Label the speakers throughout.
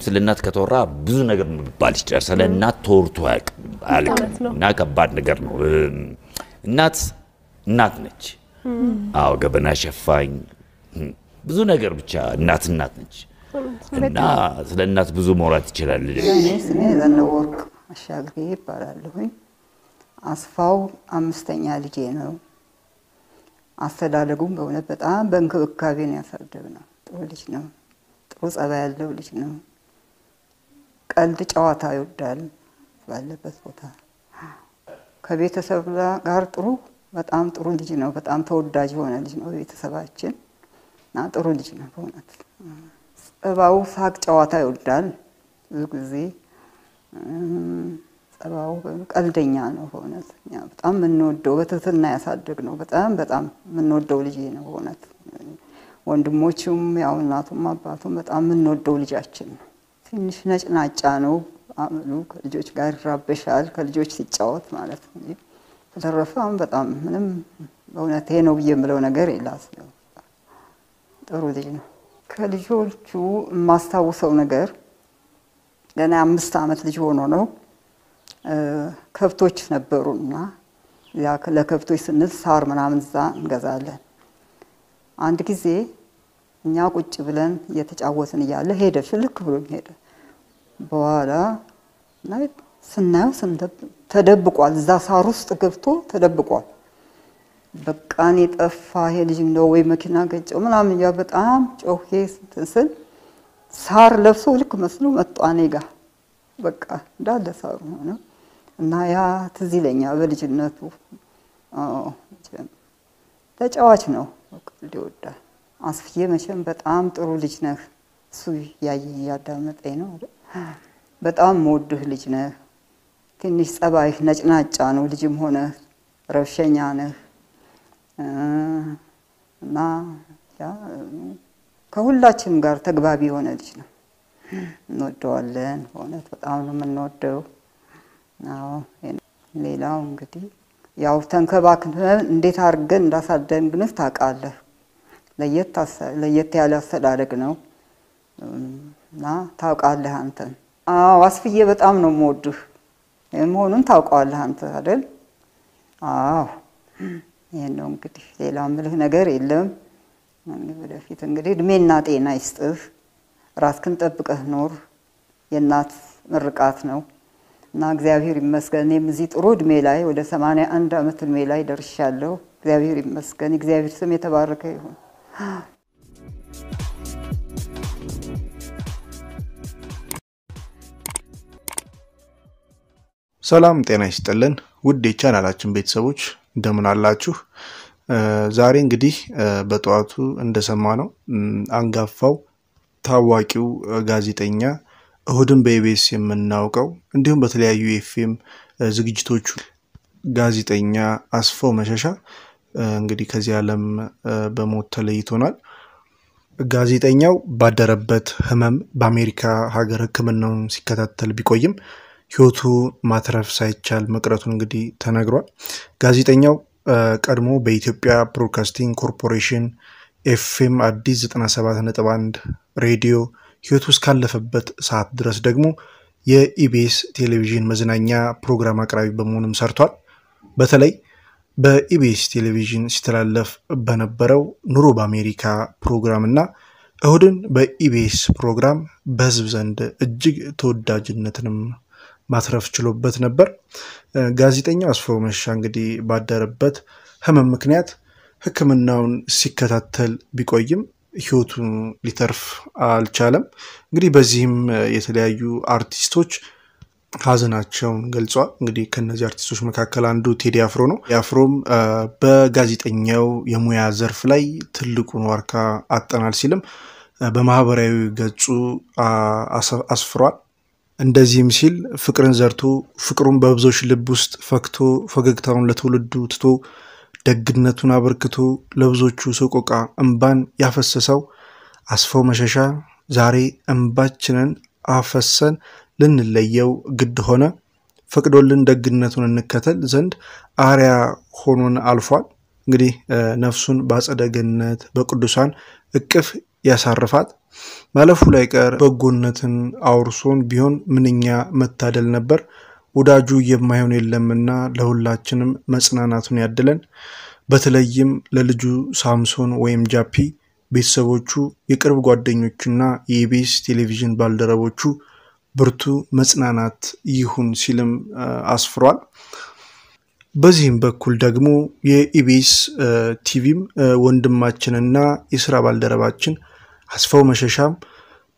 Speaker 1: አላውቅም። ስለ እናት ከተወራ ብዙ ነገር የሚባል ይችላል። ስለ እናት ተወርቶ አያውቅም እና ከባድ ነገር ነው። እናት እናት ነች። አዎ ገበና ሸፋኝ ብዙ ነገር ብቻ እናት እናት ነች እና ስለ እናት ብዙ ማውራት ይችላል።
Speaker 2: ስሜ ዘነወርቅ አሻግሬ ይባላለሁኝ። አስፋው አምስተኛ ልጄ ነው። አስተዳደጉም በእውነት በጣም በእንክብካቤ ነው ያሳደግ ነው። ጥሩ ልጅ ነው። ጥሩ ጸባይ ያለው ልጅ ነው። ቀልድ ጨዋታ ይወዳል ባለበት ቦታ ከቤተሰብ ጋር ጥሩ በጣም ጥሩ ልጅ ነው። በጣም ተወዳጅ የሆነ ልጅ ነው ቤተሰባችን እና ጥሩ ልጅ ነው በእውነት። ጸባው ሳቅ፣ ጨዋታ ይወዳል ብዙ ጊዜ ጸባው ቀልደኛ ነው በእውነት። በጣም የምንወደው በትህትና ያሳደግ ነው። በጣም በጣም የምንወደው ልጅ ነው በእውነት። ወንድሞቹም ያው እናቱም አባቱም በጣም የምንወደው ልጃችን ነው። ትንሽ ነጭናጫ ነው አምሉ። ከልጆች ጋር ይራበሻል፣ ከልጆች ሲጫወት ማለት ነው። በተረፈ አሁን በጣም ምንም በእውነት ይሄ ነው ብዬ የምለው ነገር የላት ነው። ጥሩ ልጅ ነው። ከልጆቹ የማስታውሰው ነገር ገና አምስት ዓመት ልጅ ሆኖ ነው ከብቶች ነበሩና ለከብቶች ስንል ሳር ምናምን እዛ እንገዛለን። አንድ ጊዜ እኛ ቁጭ ብለን እየተጫወትን እያለ ሄደ፣ ፍልክ ብሎ ሄደ። በኋላ ላይ ስናየው ተደብቋል። እዛ ሳር ውስጥ ገብቶ ተደብቋል። በቃ እኔ ጠፋ ይሄ ልጅ እንደው ወይ መኪና ገጨው ምናምን እያ በጣም ጮሄ እንትን ስል ሳር ለብሶ ልክ መስሎ መጧ እኔ ጋ በቃ እንዳለ ሳሩ ሆነ እና ያ ትዝ ይለኛል። በልጅነቱ ተጫዋች ነው ይወዳል። አስፍዬ መቼም በጣም ጥሩ ልጅ ነህ። እሱ ያዳመጠኝ ነው። በጣም መወድህ ልጅ ነህ። ትንሽ ጸባይህ ነጭናጫ ነው። ልጅም ሆነ ረብሸኛ ነህ እና ከሁላችንም ጋር ተግባቢ የሆነ ልጅ ነው። እንወደዋለን። በእውነት በጣም ነው የምንወደው። ሌላው እንግዲህ ያው ተንከባክበን እንዴት አድርገን እንዳሳደግንህ ታውቃለህ። ለየት ያለ አስተዳደግ ነው። እና ታውቃለህ አንተን። አዎ አስፍዬ በጣም ነው የምወድህ መሆኑን ታውቀዋለህ አንተ አይደል? አዎ ይህን ነው እንግዲህ፣ ሌላ ምልህ ነገር የለም። ወደፊት እንግዲህ እድሜና ጤና ይስጥህ፣ ራስክን ጠብቀህ ኖር። የእናት ምርቃት ነው እና እግዚአብሔር ይመስገን። እኔም እዚህ ጥሩ እድሜ ላይ ወደ ሰማንያ አንድ ዓመት እድሜ ላይ ደርሻለሁ። እግዚአብሔር ይመስገን። እግዚአብሔር ስም የተባረከ ይሁን።
Speaker 1: ሰላም ጤና ይስጥልን ውድ የቻናላችን ቤተሰቦች እንደምን አላችሁ? ዛሬ እንግዲህ በጠዋቱ እንደሰማ ነው አንጋፋው ታዋቂው ጋዜጠኛ እሁድን በኢቢኤስ የምናውቀው እንዲሁም በተለያዩ የኤፍኤም ዝግጅቶቹ ጋዜጠኛ አስፋው መሸሻ እንግዲህ ከዚህ ዓለም በሞት ተለይቶናል። ጋዜጠኛው ባደረበት ህመም በአሜሪካ ሀገር ሕክምናውን ሲከታተል ቢቆይም ህይወቱ ማትረፍ ሳይቻል መቅረቱን እንግዲህ ተነግሯል። ጋዜጠኛው ቀድሞ በኢትዮጵያ ብሮድካስቲንግ ኮርፖሬሽን ኤፍኤም አዲስ 97.1 ሬዲዮ ህይወቱ እስካለፈበት ሰዓት ድረስ ደግሞ የኢቢኤስ ቴሌቪዥን መዝናኛ ፕሮግራም አቅራቢ በመሆንም ሰርቷል። በተለይ በኢቢኤስ ቴሌቪዥን ሲተላለፍ በነበረው ኑሮ በአሜሪካ ፕሮግራም እና እሁድን በኢቢኤስ ፕሮግራም በህዝብ ዘንድ እጅግ ተወዳጅነትንም ማትረፍ ችሎበት ነበር። ጋዜጠኛው አስፋው መሻ እንግዲህ ባደረበት ህመም ምክንያት ህክምናውን ሲከታተል ቢቆይም ህይወቱ ሊተርፍ አልቻለም። እንግዲህ በዚህም የተለያዩ አርቲስቶች ሀዘናቸውን ገልጿል። እንግዲህ ከነዚህ አርቲስቶች መካከል አንዱ ቴዲ አፍሮ ነው። አፍሮም በጋዜጠኛው የሙያ ዘርፍ ላይ ትልቁን ዋርካ አጠናል ሲልም በማህበራዊ ገጹ አስፍሯል። እንደዚህም ሲል ፍቅርን ዘርቶ ፍቅሩን በብዙዎች ልብ ውስጥ ፈክቶ ፈገግታውን ለትውልዱ ትቶ ደግነቱን አበርክቶ ለብዙዎቹ ሰቆቃ እምባን ያፈሰሰው አስፋው መሸሻ ዛሬ እምባችንን አፈሰን ልንለየው ግድ ሆነ። ፈቅዶልን ደግነቱን እንከተል ዘንድ አርያ ሆኖን አልፏል። እንግዲህ ነፍሱን በአጸደ ገነት በቅዱሳን እቅፍ ያሳርፋት። ማለፉ ላይ ቀር በጎነትን አውርሶን ቢሆን ምንኛ መታደል ነበር። ወዳጁ የማይሆን የለምና ለሁላችንም መጽናናቱን ያድለን። በተለይም ለልጁ ሳምሶን ወይም ጃፒ ቤተሰቦቹ፣ የቅርብ ጓደኞቹና የኢቢኤስ ቴሌቪዥን ባልደረቦቹ ብርቱ መጽናናት ይሁን ሲልም አስፍሯል። በዚህም በኩል ደግሞ የኢቢኤስ ቲቪም ወንድማችንና የስራ ባልደረባችን አስፋው መሸሻም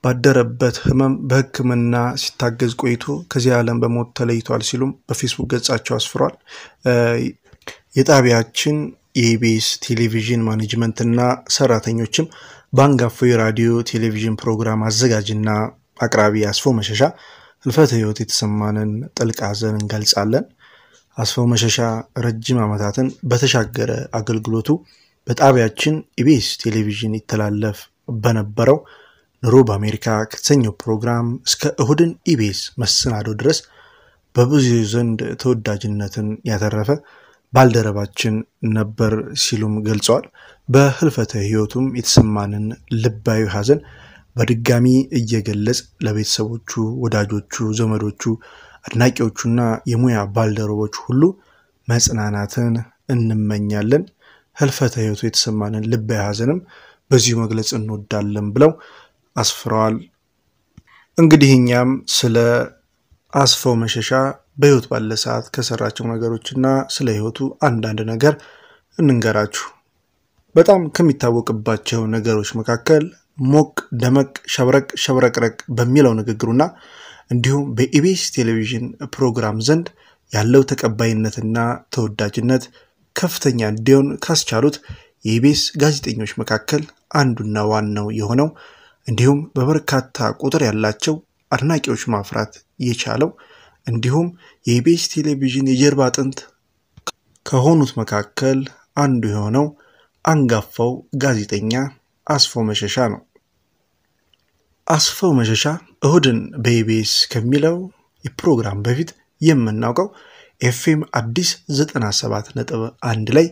Speaker 1: ባደረበት ህመም በሕክምና ሲታገዝ ቆይቶ ከዚህ ዓለም በሞት ተለይቷል ሲሉም በፌስቡክ ገጻቸው አስፍሯል። የጣቢያችን የኢቢኤስ ቴሌቪዥን ማኔጅመንትና ሰራተኞችም በአንጋፋው የራዲዮ ቴሌቪዥን ፕሮግራም አዘጋጅና አቅራቢ አስፋው መሸሻ ህልፈተ ህይወት የተሰማንን ጥልቅ ሐዘን እንገልጻለን። አስፋው መሸሻ ረጅም ዓመታትን በተሻገረ አገልግሎቱ በጣቢያችን ኢቢኤስ ቴሌቪዥን ይተላለፍ በነበረው ኑሮ በአሜሪካ ከተሰኘው ፕሮግራም እስከ እሁድን ኢቢኤስ መሰናዶ ድረስ በብዙ ዘንድ ተወዳጅነትን ያተረፈ ባልደረባችን ነበር ሲሉም ገልጸዋል። በህልፈተ ህይወቱም የተሰማንን ልባዊ ሐዘን በድጋሚ እየገለጽ ለቤተሰቦቹ፣ ወዳጆቹ፣ ዘመዶቹ አድናቂዎቹና የሙያ ባልደረቦች ሁሉ መጽናናትን እንመኛለን። ህልፈተ ህይወቱ የተሰማንን ልብ ሐዘንም በዚሁ መግለጽ እንወዳለን ብለው አስፍረዋል። እንግዲህ እኛም ስለ አስፋው መሸሻ በህይወት ባለ ሰዓት ከሰራቸው ነገሮችና ስለ ህይወቱ አንዳንድ ነገር እንንገራችሁ። በጣም ከሚታወቅባቸው ነገሮች መካከል ሞቅ ደመቅ፣ ሸብረቅ ሸብረቅረቅ በሚለው ንግግሩና እንዲሁም በኢቢኤስ ቴሌቪዥን ፕሮግራም ዘንድ ያለው ተቀባይነትና ተወዳጅነት ከፍተኛ እንዲሆን ካስቻሉት የኢቢኤስ ጋዜጠኞች መካከል አንዱና ዋናው የሆነው እንዲሁም በበርካታ ቁጥር ያላቸው አድናቂዎች ማፍራት የቻለው እንዲሁም የኢቢኤስ ቴሌቪዥን የጀርባ አጥንት ከሆኑት መካከል አንዱ የሆነው አንጋፋው ጋዜጠኛ አስፋው መሸሻ ነው። አስፋው መሸሻ እሁድን በኢቢኤስ ከሚለው ፕሮግራም በፊት የምናውቀው ኤፍኤም አዲስ 97 ነጥብ አንድ ላይ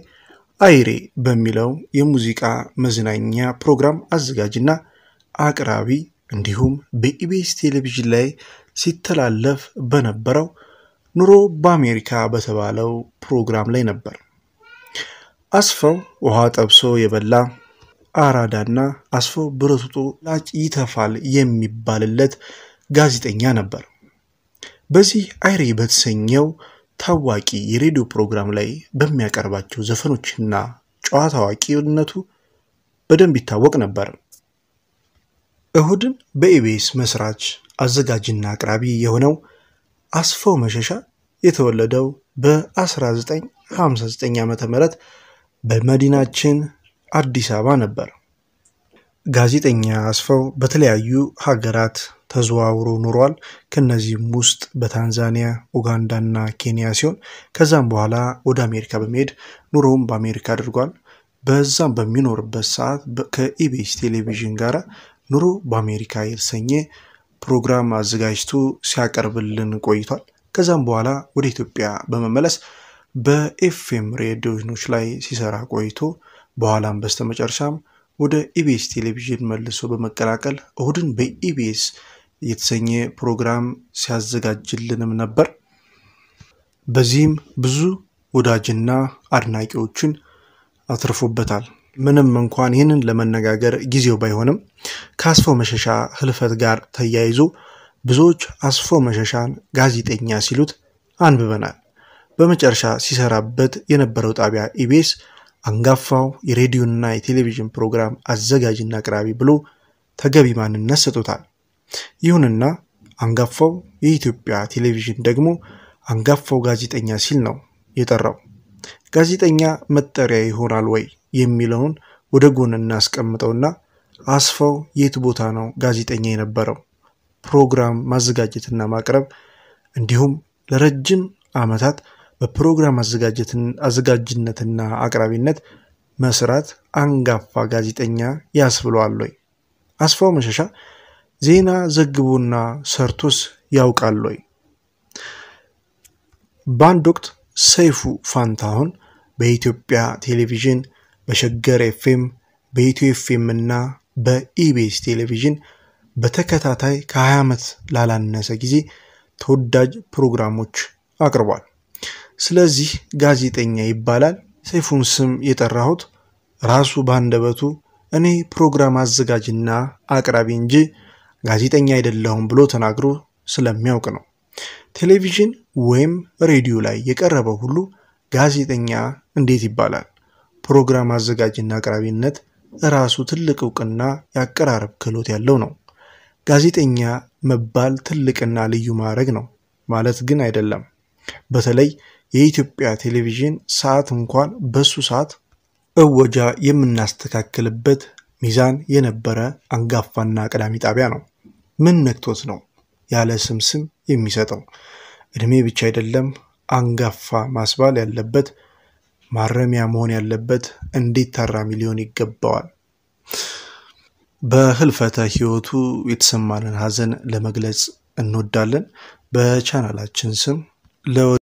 Speaker 1: አይሬ በሚለው የሙዚቃ መዝናኛ ፕሮግራም አዘጋጅና አቅራቢ እንዲሁም በኢቢኤስ ቴሌቪዥን ላይ ሲተላለፍ በነበረው ኑሮ በአሜሪካ በተባለው ፕሮግራም ላይ ነበር። አስፋው ውሃ ጠብሶ የበላ አራዳና አስፎ ብረቱጦ ላጭ ይተፋል የሚባልለት ጋዜጠኛ ነበር። በዚህ አይሬ በተሰኘው ታዋቂ የሬዲዮ ፕሮግራም ላይ በሚያቀርባቸው ዘፈኖችና ጨዋ ታዋቂነቱ በደንብ ይታወቅ ነበር። እሁድን በኢቢኤስ መስራች አዘጋጅና አቅራቢ የሆነው አስፋው መሸሻ የተወለደው በ1959 ዓ ም በመዲናችን አዲስ አበባ ነበር። ጋዜጠኛ አስፋው በተለያዩ ሀገራት ተዘዋውሮ ኑሯል። ከነዚህም ውስጥ በታንዛኒያ፣ ኡጋንዳ እና ኬንያ ሲሆን ከዛም በኋላ ወደ አሜሪካ በመሄድ ኑሮውን በአሜሪካ አድርጓል። በዛም በሚኖርበት ሰዓት ከኢቢኤስ ቴሌቪዥን ጋር ኑሮ በአሜሪካ የተሰኘ ፕሮግራም አዘጋጅቶ ሲያቀርብልን ቆይቷል። ከዛም በኋላ ወደ ኢትዮጵያ በመመለስ በኤፍኤም ሬዲዮኖች ላይ ሲሰራ ቆይቶ በኋላም በስተመጨረሻም ወደ ኢቢኤስ ቴሌቪዥን መልሶ በመቀላቀል እሁድን በኢቢኤስ የተሰኘ ፕሮግራም ሲያዘጋጅልንም ነበር። በዚህም ብዙ ወዳጅና አድናቂዎችን አትርፎበታል። ምንም እንኳን ይህንን ለመነጋገር ጊዜው ባይሆንም ከአስፎ መሸሻ ህልፈት ጋር ተያይዞ ብዙዎች አስፎ መሸሻን ጋዜጠኛ ሲሉት አንብበናል። በመጨረሻ ሲሰራበት የነበረው ጣቢያ ኢቢኤስ አንጋፋው የሬዲዮና የቴሌቪዥን ፕሮግራም አዘጋጅና አቅራቢ ብሎ ተገቢ ማንነት ሰጥቶታል። ይሁንና አንጋፋው የኢትዮጵያ ቴሌቪዥን ደግሞ አንጋፋው ጋዜጠኛ ሲል ነው የጠራው። ጋዜጠኛ መጠሪያ ይሆናል ወይ የሚለውን ወደ ጎን እናስቀምጠውና አስፋው የት ቦታ ነው ጋዜጠኛ የነበረው? ፕሮግራም ማዘጋጀትና ማቅረብ እንዲሁም ለረጅም ዓመታት በፕሮግራም አዘጋጅነትና አቅራቢነት መስራት አንጋፋ ጋዜጠኛ ያስብለዋል ወይ? አስፋው መሸሻ ዜና ዘግቦና ሰርቶስ ያውቃል ወይ? በአንድ ወቅት ሰይፉ ፋንታሁን በኢትዮጵያ ቴሌቪዥን፣ በሸገር ኤፍኤም፣ በኢትዮ ኤፍኤም እና በኢቢኤስ ቴሌቪዥን በተከታታይ ከ20 ዓመት ላላነሰ ጊዜ ተወዳጅ ፕሮግራሞች አቅርቧል። ስለዚህ ጋዜጠኛ ይባላል። ሰይፉን ስም የጠራሁት ራሱ ባንደበቱ እኔ ፕሮግራም አዘጋጅና አቅራቢ እንጂ ጋዜጠኛ አይደለሁም ብሎ ተናግሮ ስለሚያውቅ ነው። ቴሌቪዥን ወይም ሬዲዮ ላይ የቀረበው ሁሉ ጋዜጠኛ እንዴት ይባላል? ፕሮግራም አዘጋጅና አቅራቢነት ራሱ ትልቅ እውቅና የአቀራረብ ክህሎት ያለው ነው። ጋዜጠኛ መባል ትልቅና ልዩ ማዕረግ ነው ማለት ግን አይደለም። በተለይ የኢትዮጵያ ቴሌቪዥን ሰዓት እንኳን በሱ ሰዓት እወጃ የምናስተካክልበት ሚዛን የነበረ አንጋፋና ቀዳሚ ጣቢያ ነው። ምን ነክቶት ነው ያለ ስምስም የሚሰጠው? እድሜ ብቻ አይደለም አንጋፋ ማስባል ያለበት ማረሚያ መሆን ያለበት እንዴት ታራሚ ሊሆን ይገባዋል? በህልፈተ ህይወቱ የተሰማንን ሀዘን ለመግለጽ እንወዳለን። በቻናላችን ስም